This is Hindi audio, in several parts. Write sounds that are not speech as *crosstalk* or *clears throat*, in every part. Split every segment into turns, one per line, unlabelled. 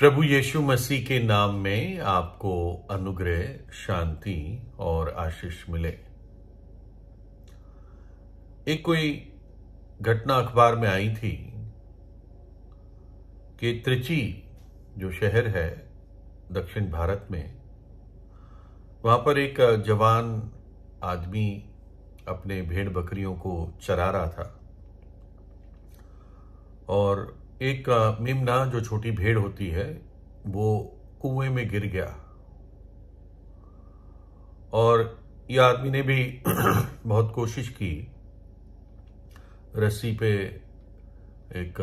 प्रभु यीशु मसीह के नाम में आपको अनुग्रह शांति और आशीष मिले एक कोई घटना अखबार में आई थी कि त्रिची जो शहर है दक्षिण भारत में वहां पर एक जवान आदमी अपने भेड़ बकरियों को चरा रहा था और एक मेमना जो छोटी भेड़ होती है वो कुएं में गिर गया और ये आदमी ने भी *clears throat* बहुत कोशिश की रस्सी पे एक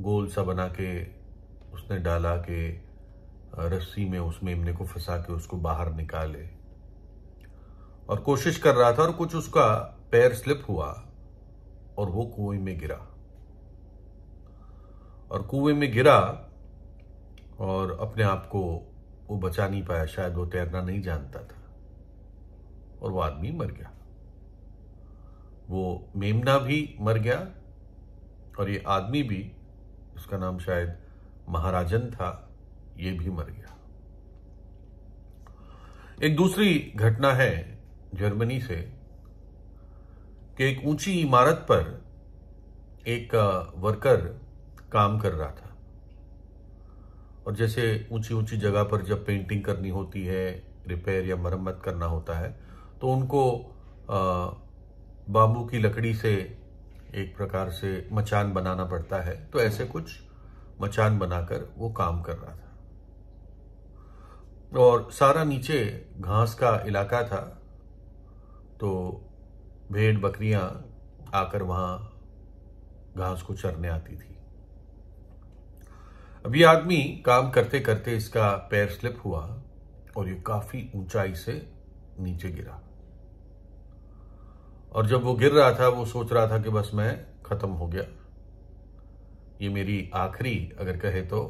गोल सा बना के उसने डाला के रस्सी में उस मेमने को फंसा के उसको बाहर निकाले और कोशिश कर रहा था और कुछ उसका पैर स्लिप हुआ और वो कुएं में गिरा और कुएं में गिरा और अपने आप को वो बचा नहीं पाया शायद वो तैरना नहीं जानता था और वो आदमी मर गया वो मेमना भी मर गया और ये आदमी भी उसका नाम शायद महाराजन था ये भी मर गया एक दूसरी घटना है जर्मनी से कि एक ऊंची इमारत पर एक वर्कर काम कर रहा था और जैसे ऊंची ऊंची जगह पर जब पेंटिंग करनी होती है रिपेयर या मरम्मत करना होता है तो उनको बाबू की लकड़ी से एक प्रकार से मचान बनाना पड़ता है तो ऐसे कुछ मचान बनाकर वो काम कर रहा था और सारा नीचे घास का इलाका था तो भेड़ बकरियां आकर वहां घास को चरने आती थी अब ये आदमी काम करते करते इसका पैर स्लिप हुआ और ये काफी ऊंचाई से नीचे गिरा और जब वो गिर रहा था वो सोच रहा था कि बस मैं खत्म हो गया ये मेरी आखिरी अगर कहे तो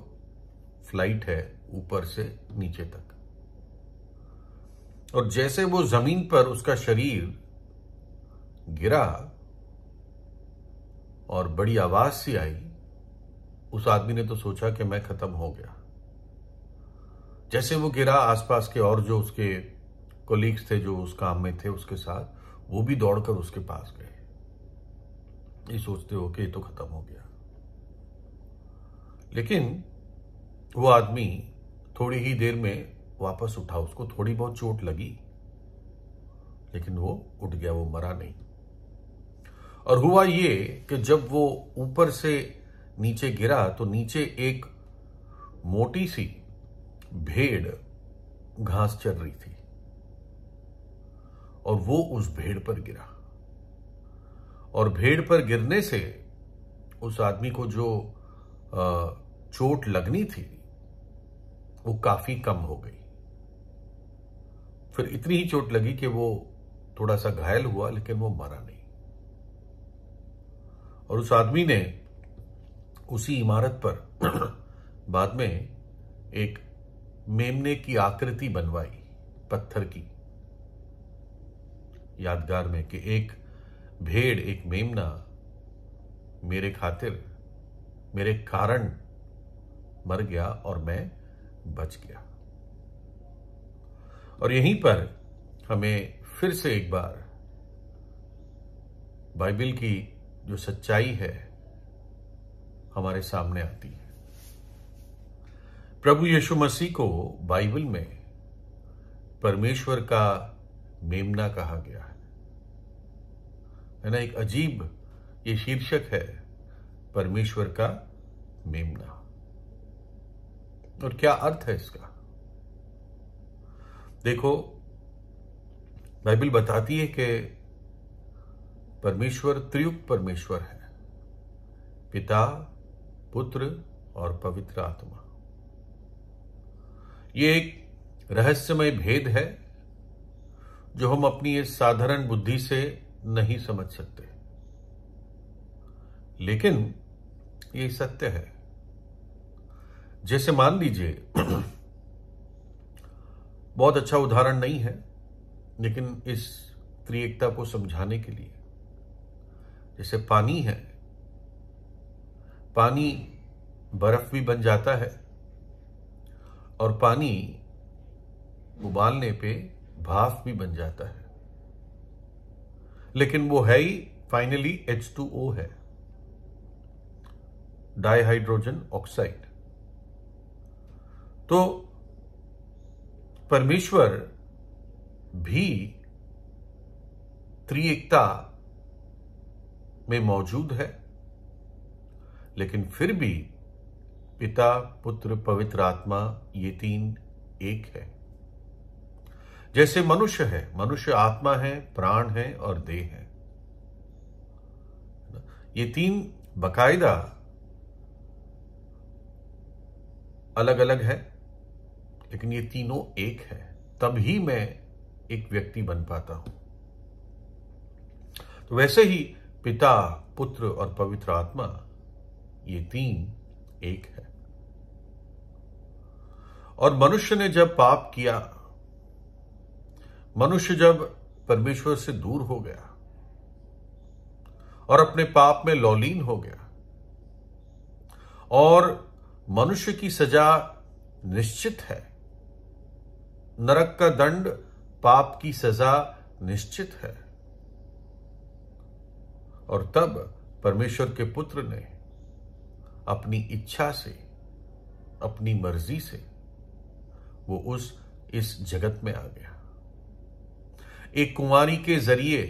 फ्लाइट है ऊपर से नीचे तक और जैसे वो जमीन पर उसका शरीर गिरा और बड़ी आवाज सी आई उस आदमी ने तो सोचा कि मैं खत्म हो गया जैसे वो गिरा आसपास के और जो उसके कोलीग्स थे जो उस काम में थे उसके साथ वो भी दौड़कर उसके पास गए ये सोचते हो कि ये तो खत्म हो गया लेकिन वो आदमी थोड़ी ही देर में वापस उठा उसको थोड़ी बहुत चोट लगी लेकिन वो उठ गया वो मरा नहीं और हुआ ये कि जब वो ऊपर से नीचे गिरा तो नीचे एक मोटी सी भेड़ घास चल रही थी और वो उस भेड़ पर गिरा और भेड़ पर गिरने से उस आदमी को जो चोट लगनी थी वो काफी कम हो गई फिर इतनी ही चोट लगी कि वो थोड़ा सा घायल हुआ लेकिन वो मरा नहीं और उस आदमी ने उसी इमारत पर *clears throat* बाद में एक मेमने की आकृति बनवाई पत्थर की यादगार में कि एक भेड़ एक मेमना मेरे खातिर मेरे कारण मर गया और मैं बच गया और यहीं पर हमें फिर से एक बार बाइबल की जो सच्चाई है हमारे सामने आती है प्रभु यीशु मसीह को बाइबल में परमेश्वर का मेमना कहा गया है है ना एक अजीब ये शीर्षक है परमेश्वर का मेमना और क्या अर्थ है इसका देखो बाइबल बताती है कि परमेश्वर त्रियुक्त परमेश्वर है पिता पुत्र और पवित्र आत्मा ये एक रहस्यमय भेद है जो हम अपनी इस साधारण बुद्धि से नहीं समझ सकते लेकिन ये सत्य है जैसे मान लीजिए *clears throat* बहुत अच्छा उदाहरण नहीं है लेकिन इस त्रिएकता को समझाने के लिए जैसे पानी है पानी बर्फ भी बन जाता है और पानी उबालने पे भाफ भी बन जाता है लेकिन वो है ही फाइनली एच टू ओ है डाइहाइड्रोजन ऑक्साइड तो परमेश्वर भी त्रिएकता में मौजूद है लेकिन फिर भी पिता पुत्र पवित्र आत्मा ये तीन एक है जैसे मनुष्य है मनुष्य आत्मा है प्राण है और देह है ये तीन बकायदा अलग अलग है लेकिन ये तीनों एक है तभी मैं एक व्यक्ति बन पाता हूं तो वैसे ही पिता पुत्र और पवित्र आत्मा ये तीन एक है और मनुष्य ने जब पाप किया मनुष्य जब परमेश्वर से दूर हो गया और अपने पाप में लौलीन हो गया और मनुष्य की सजा निश्चित है नरक का दंड पाप की सजा निश्चित है और तब परमेश्वर के पुत्र ने अपनी इच्छा से अपनी मर्जी से वो उस इस जगत में आ गया एक कुमारी के जरिए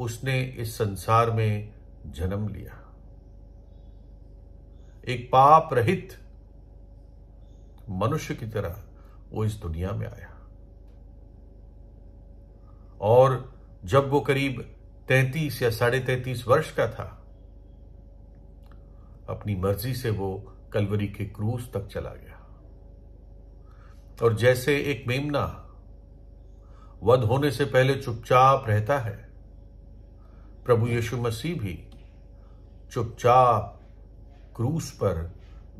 उसने इस संसार में जन्म लिया एक पाप रहित मनुष्य की तरह वो इस दुनिया में आया और जब वो करीब तैतीस या साढ़े तैतीस वर्ष का था अपनी मर्जी से वो कलवरी के क्रूज तक चला गया और जैसे एक मेमना वध होने से पहले चुपचाप रहता है प्रभु यीशु मसीह भी चुपचाप क्रूस पर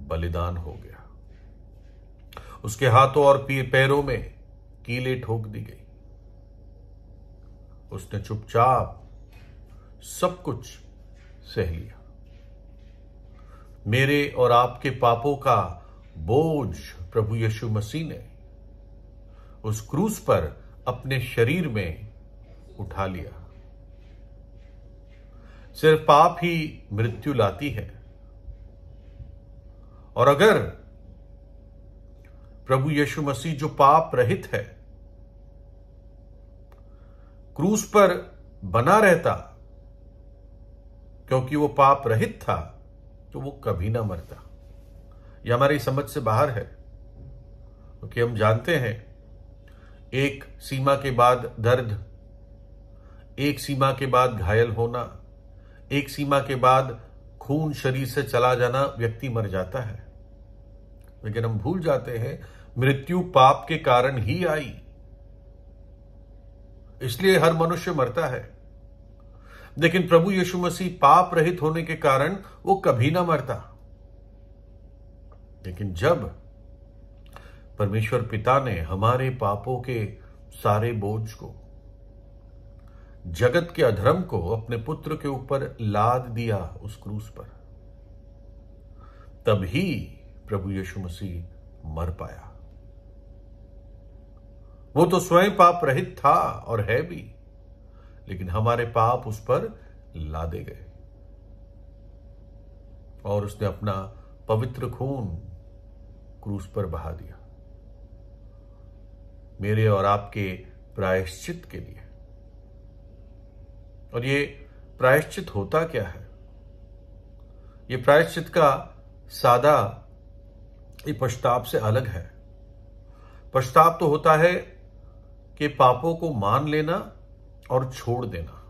बलिदान हो गया उसके हाथों और पैरों में कीले ठोक दी गई उसने चुपचाप सब कुछ सह लिया मेरे और आपके पापों का बोझ प्रभु यीशु मसीह ने उस क्रूस पर अपने शरीर में उठा लिया सिर्फ पाप ही मृत्यु लाती है और अगर प्रभु यीशु मसीह जो पाप रहित है क्रूस पर बना रहता क्योंकि वो पाप रहित था तो वो कभी ना मरता ये हमारी समझ से बाहर है क्योंकि हम जानते हैं एक सीमा के बाद दर्द एक सीमा के बाद घायल होना एक सीमा के बाद खून शरीर से चला जाना व्यक्ति मर जाता है लेकिन हम भूल जाते हैं मृत्यु पाप के कारण ही आई इसलिए हर मनुष्य मरता है लेकिन प्रभु यीशु मसीह पाप रहित होने के कारण वो कभी ना मरता लेकिन जब परमेश्वर पिता ने हमारे पापों के सारे बोझ को जगत के अधर्म को अपने पुत्र के ऊपर लाद दिया उस क्रूस पर तभी प्रभु यीशु मसीह मर पाया वो तो स्वयं पाप रहित था और है भी लेकिन हमारे पाप उस पर लादे गए और उसने अपना पवित्र खून क्रूस पर बहा दिया मेरे और आपके प्रायश्चित के लिए और ये प्रायश्चित होता क्या है ये प्रायश्चित का सादा ये पश्चाताप से अलग है पश्चाताप तो होता है कि पापों को मान लेना और छोड़ देना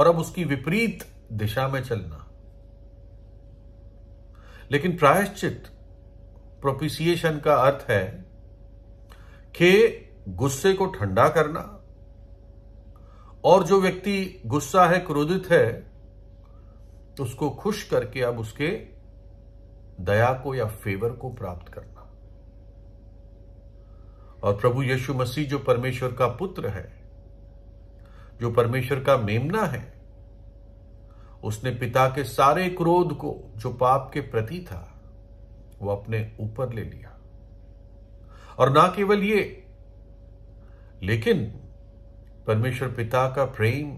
और अब उसकी विपरीत दिशा में चलना लेकिन प्रायश्चित प्रोपिसिएशन का अर्थ है कि गुस्से को ठंडा करना और जो व्यक्ति गुस्सा है क्रोधित है उसको खुश करके अब उसके दया को या फेवर को प्राप्त करना और प्रभु यीशु मसीह जो परमेश्वर का पुत्र है जो परमेश्वर का मेमना है उसने पिता के सारे क्रोध को जो पाप के प्रति था वो अपने ऊपर ले लिया और ना केवल ये लेकिन परमेश्वर पिता का प्रेम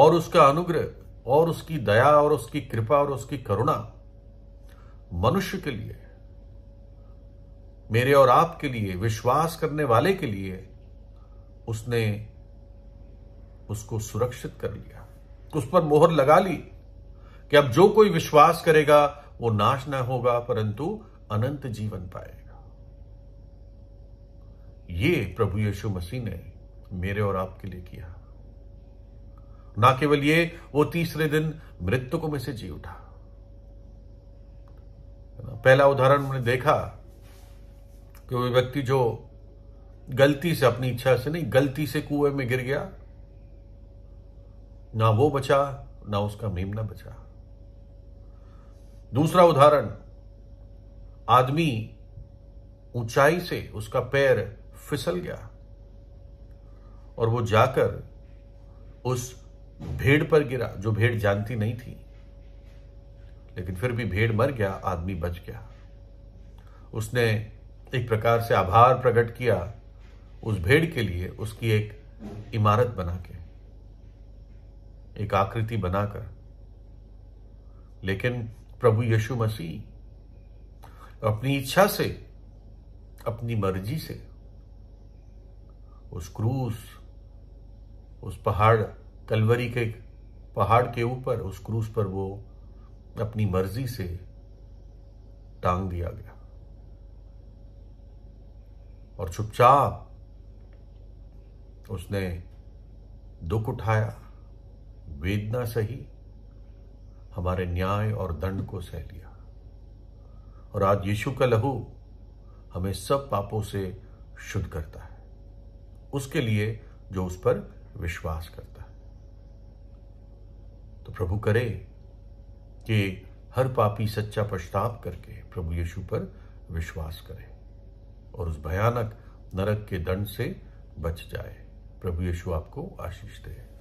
और उसका अनुग्रह और उसकी दया और उसकी कृपा और उसकी करुणा मनुष्य के लिए मेरे और आपके लिए विश्वास करने वाले के लिए उसने उसको सुरक्षित कर लिया उस पर मोहर लगा ली कि अब जो कोई विश्वास करेगा वो नाश ना होगा परंतु अनंत जीवन पाएगा ये प्रभु यीशु मसीह ने मेरे और आपके लिए किया ना केवल ये वो तीसरे दिन मृतकों में से जी उठा पहला उदाहरण मैंने देखा कि वो व्यक्ति जो गलती से अपनी इच्छा से नहीं गलती से कुएं में गिर गया ना वो बचा ना उसका मेमना बचा दूसरा उदाहरण आदमी ऊंचाई से उसका पैर फिसल गया और वो जाकर उस भेड़ पर गिरा जो भेड़ जानती नहीं थी लेकिन फिर भी भेड़ मर गया आदमी बच गया उसने एक प्रकार से आभार प्रकट किया उस भेड़ के लिए उसकी एक इमारत बना के एक आकृति बनाकर लेकिन प्रभु यीशु मसीह अपनी इच्छा से अपनी मर्जी से उस क्रूस उस पहाड़ कलवरी के पहाड़ के ऊपर उस क्रूस पर वो अपनी मर्जी से टांग दिया गया और चुपचाप उसने दुख उठाया वेदना सही हमारे न्याय और दंड को सह लिया और आज यीशु का लहू हमें सब पापों से शुद्ध करता है उसके लिए जो उस पर विश्वास करता है तो प्रभु करे कि हर पापी सच्चा पश्चाताप करके प्रभु यीशु पर विश्वास करे और उस भयानक नरक के दंड से बच जाए प्रभु यीशु आपको आशीष दे